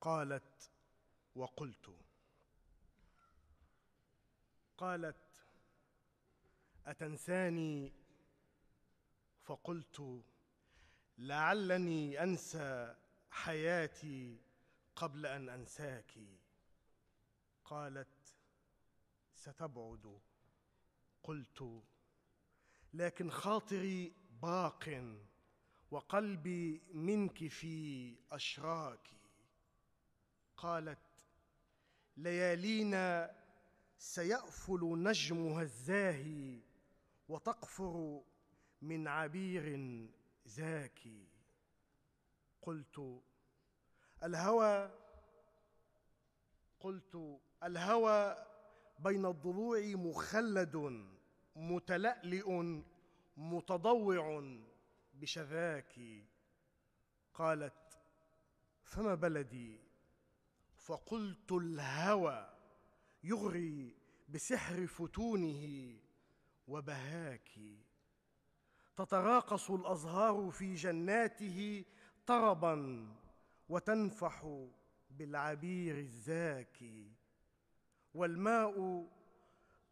قالت وقلت قالت اتنساني فقلت لعلني انسى حياتي قبل ان انساك قالت ستبعد قلت لكن خاطري باق وقلبي منك في اشراك قالت ليالينا سيأفل نجمها الزاهي وتقفر من عبير زاكي قلت الهوى قلت الهوى بين الضلوع مخلد متلألئ متضوع بشذاكي قالت فما بلدي فقلت الهوى يغري بسحر فتونه وبهاك تتراقص الازهار في جناته طربا وتنفح بالعبير الزاكي والماء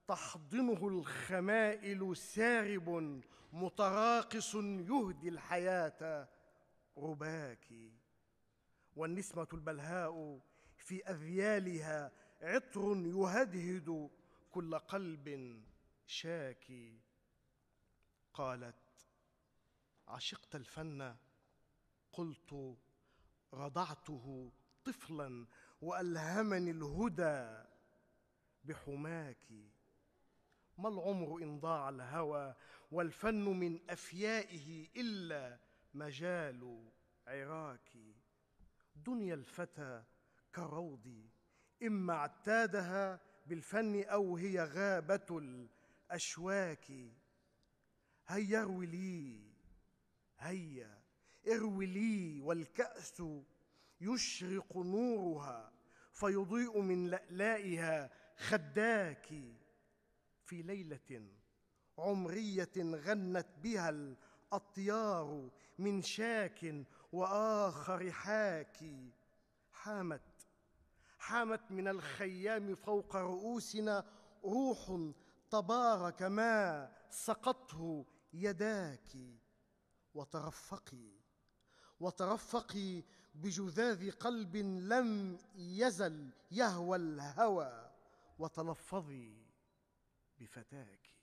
تحضنه الخمائل سارب متراقص يهدي الحياه رباكي والنسمه البلهاء في أذيالها عطر يهدهد كل قلب شاكي قالت عشقت الفن قلت رضعته طفلا والهمني الهدى بحماك ما العمر ان ضاع الهوى والفن من افيائه الا مجال عراك دنيا الفتى كروضي إما اعتادها بالفن أو هي غابة الأشواك هيا اروي لي هيا اروي لي والكأس يشرق نورها فيضيء من لألائها خداك في ليلة عمرية غنت بها الأطيار من شاك وآخر حاكي حامت حامت من الخيام فوق رؤوسنا روح تبارك ما سقته يداك وترفقي وترفقي بجذاذ قلب لم يزل يهوى الهوى وتلفظي بفتاك